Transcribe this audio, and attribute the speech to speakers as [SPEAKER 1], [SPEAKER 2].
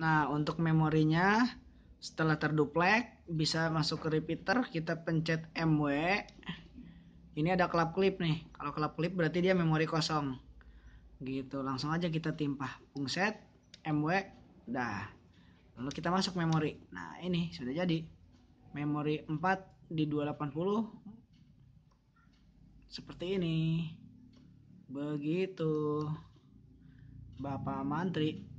[SPEAKER 1] Nah, untuk memorinya setelah terduplek bisa masuk ke repeater, kita pencet MW. Ini ada kelap klip nih. Kalau kelap klip berarti dia memori kosong. Gitu, langsung aja kita timpah pungset MW dah. Lalu kita masuk memori. Nah, ini sudah jadi. Memori 4 di 280 seperti ini. Begitu. Bapak Mantri.